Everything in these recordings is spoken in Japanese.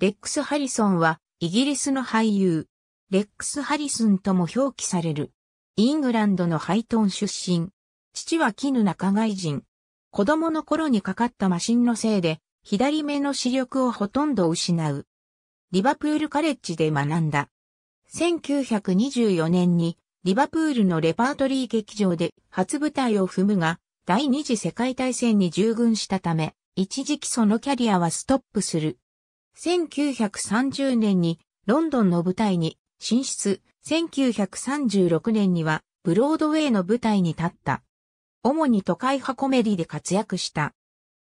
レックス・ハリソンは、イギリスの俳優。レックス・ハリスンとも表記される。イングランドのハイトン出身。父は絹仲外人。子供の頃にかかったマシンのせいで、左目の視力をほとんど失う。リバプールカレッジで学んだ。1924年に、リバプールのレパートリー劇場で初舞台を踏むが、第二次世界大戦に従軍したため、一時期そのキャリアはストップする。1930年にロンドンの舞台に進出、1936年にはブロードウェイの舞台に立った。主に都会派コメディで活躍した。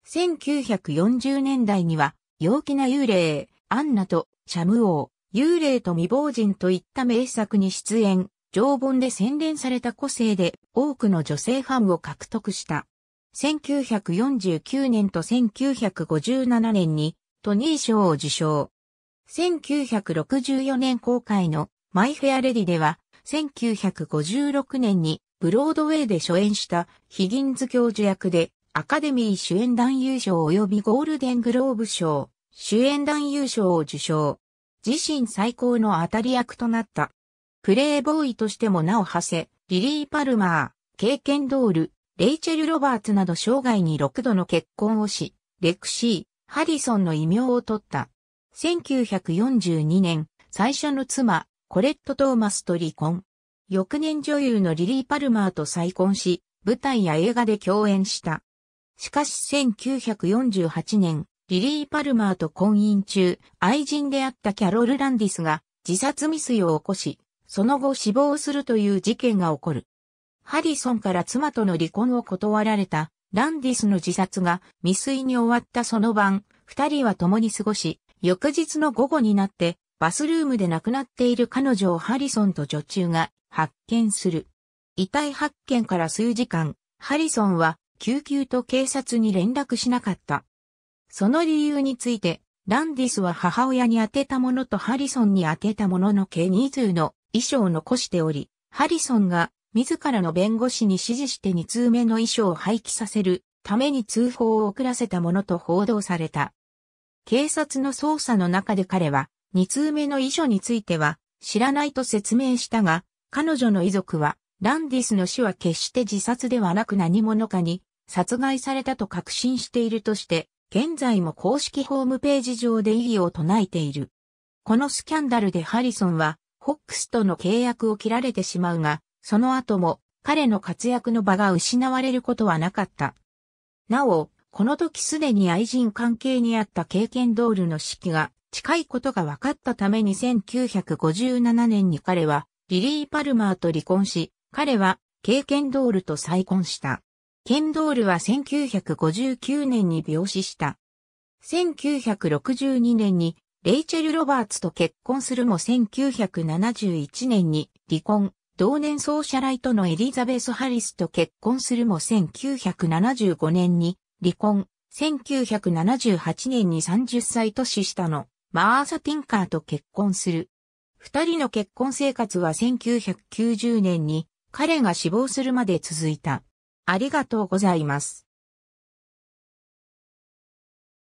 1940年代には陽気な幽霊、アンナとシャム王、幽霊と未亡人といった名作に出演、常本で洗練された個性で多くの女性ファンを獲得した。1949年と1957年にトニー賞を受賞。1964年公開のマイ・フェア・レディでは、1956年にブロードウェイで初演したヒギンズ教授役でアカデミー主演男優賞及びゴールデングローブ賞、主演男優賞を受賞。自身最高の当たり役となった。プレイボーイとしても名を馳せ、リリー・パルマー、経験ドール、レイチェル・ロバーツなど生涯に6度の結婚をし、レクシー、ハリソンの異名を取った。1942年、最初の妻、コレット・トーマスと離婚。翌年女優のリリー・パルマーと再婚し、舞台や映画で共演した。しかし1948年、リリー・パルマーと婚姻中、愛人であったキャロル・ランディスが自殺未遂を起こし、その後死亡するという事件が起こる。ハリソンから妻との離婚を断られたランディスの自殺が未遂に終わったその晩、二人は共に過ごし、翌日の午後になって、バスルームで亡くなっている彼女をハリソンと女中が発見する。遺体発見から数時間、ハリソンは救急と警察に連絡しなかった。その理由について、ランディスは母親に宛てたものとハリソンに宛てたものの計20の遺書を残しており、ハリソンが自らの弁護士に指示して2通目の遺書を廃棄させるために通報を遅らせたものと報道された。警察の捜査の中で彼は、2通目の遺書については、知らないと説明したが、彼女の遺族は、ランディスの死は決して自殺ではなく何者かに殺害されたと確信しているとして、現在も公式ホームページ上で異議を唱えている。このスキャンダルでハリソンは、ホックスとの契約を切られてしまうが、その後も彼の活躍の場が失われることはなかった。なお、この時すでに愛人関係にあった経験ドールの死期が近いことが分かったために1957年に彼はリリー・パルマーと離婚し、彼は経験ドールと再婚した。ケンドールは1959年に病死した。1962年にレイチェル・ロバーツと結婚するも1971年に離婚、同年ソーシャライトのエリザベス・ハリスと結婚するも1975年に離婚、1978年に30歳年下のマーサ・ティンカーと結婚する。二人の結婚生活は1990年に彼が死亡するまで続いた。ありがとうございます。